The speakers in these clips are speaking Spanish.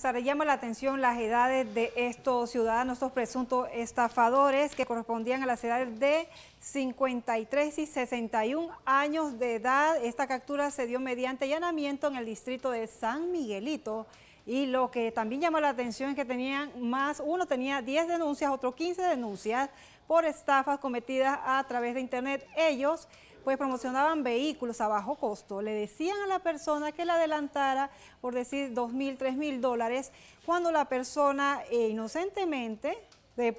Buenas Llama la atención las edades de estos ciudadanos, estos presuntos estafadores que correspondían a las edades de 53 y 61 años de edad. Esta captura se dio mediante allanamiento en el distrito de San Miguelito. Y lo que también llama la atención es que tenían más, uno tenía 10 denuncias, otro 15 denuncias por estafas cometidas a través de Internet. Ellos pues promocionaban vehículos a bajo costo. Le decían a la persona que la adelantara, por decir, dos mil, tres mil dólares, cuando la persona eh, inocentemente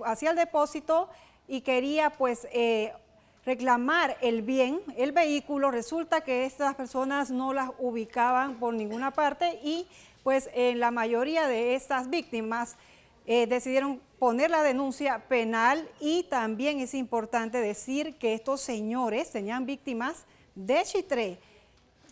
hacía el depósito y quería pues eh, reclamar el bien, el vehículo. Resulta que estas personas no las ubicaban por ninguna parte y pues en la mayoría de estas víctimas eh, decidieron poner la denuncia penal y también es importante decir que estos señores tenían víctimas de Chitré,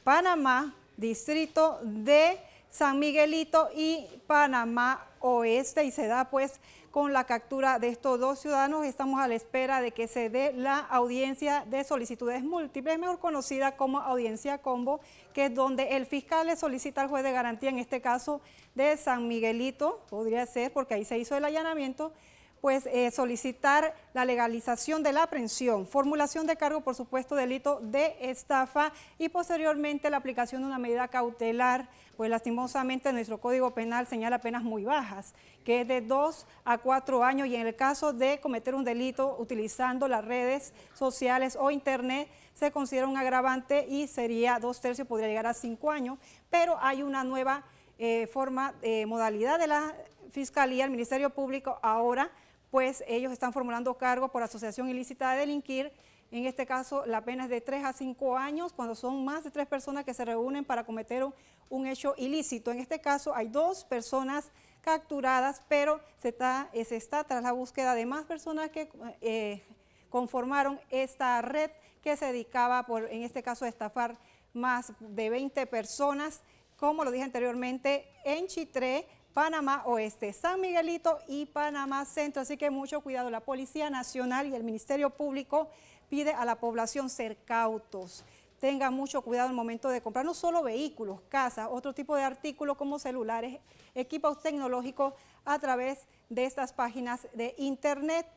Panamá, distrito de San Miguelito y Panamá Oeste y se da pues con la captura de estos dos ciudadanos. Estamos a la espera de que se dé la audiencia de solicitudes múltiples, mejor conocida como audiencia combo, que es donde el fiscal le solicita al juez de garantía, en este caso de San Miguelito, podría ser porque ahí se hizo el allanamiento, pues eh, solicitar la legalización de la aprehensión, formulación de cargo por supuesto delito de estafa y posteriormente la aplicación de una medida cautelar, pues lastimosamente nuestro Código Penal señala penas muy bajas, que es de dos a cuatro años y en el caso de cometer un delito utilizando las redes sociales o internet se considera un agravante y sería dos tercios, podría llegar a cinco años, pero hay una nueva eh, forma, de eh, modalidad de la Fiscalía, el Ministerio Público ahora pues ellos están formulando cargos por asociación ilícita de delinquir. En este caso, la pena es de 3 a 5 años cuando son más de tres personas que se reúnen para cometer un, hecho ilícito. En este caso, hay dos personas capturadas, pero se está, eh, está tras la búsqueda de más personas que eh, conformaron esta red que se dedicaba, por, en este caso, a estafar más de 20 personas. Como lo dije anteriormente, en Chitré Panamá Oeste, San Miguelito y Panamá Centro. Así que mucho cuidado. La Policía Nacional y el Ministerio Público pide a la población ser cautos. Tenga mucho cuidado el momento de comprar no solo vehículos, casas, otro tipo de artículos como celulares, equipos tecnológicos a través de estas páginas de internet.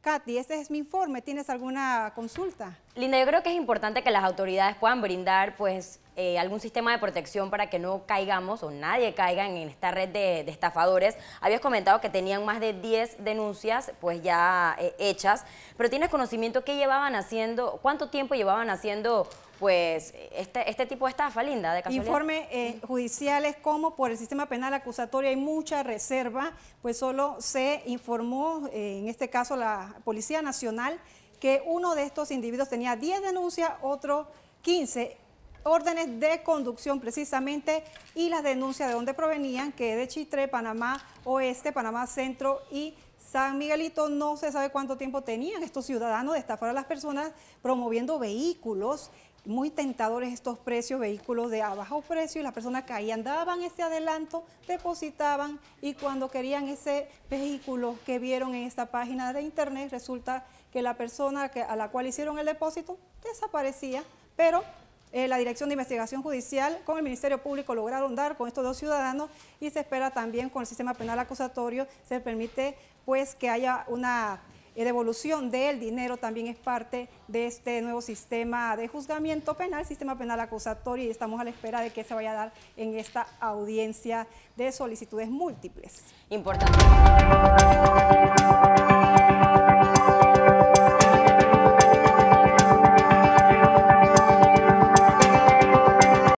Katy, este es mi informe. ¿Tienes alguna consulta? Linda, yo creo que es importante que las autoridades puedan brindar pues, eh, algún sistema de protección para que no caigamos o nadie caiga en esta red de, estafadores. Habías comentado que tenían más de 10 denuncias pues, ya eh, hechas, pero ¿tienes conocimiento qué llevaban haciendo, cuánto tiempo llevaban haciendo pues este, este tipo de estafa, Linda, de Informes eh, judiciales como por el sistema penal acusatorio hay mucha reserva, pues solo se informó, en este caso la Policía Nacional, que uno de estos individuos tenía 10 denuncias, otro 15 órdenes de conducción precisamente y las denuncias de dónde provenían, que de Chitré, Panamá Oeste, Panamá Centro y San Miguelito. No se sabe cuánto tiempo tenían estos ciudadanos de estafar a las personas promoviendo vehículos muy tentadores estos precios, vehículos de abajo precio y las personas que ahí andaban ese adelanto, depositaban y cuando querían ese vehículo que vieron en esta página de internet, resulta que la persona a la cual hicieron el depósito desaparecía, pero eh, la Dirección de Investigación Judicial con el Ministerio Público lograron dar con estos dos ciudadanos y se espera también con el sistema penal acusatorio, se permite pues que haya una la devolución del dinero también es parte de este nuevo sistema de juzgamiento penal, sistema penal acusatorio, y estamos a la espera de que se vaya a dar en esta audiencia de solicitudes múltiples. Importante.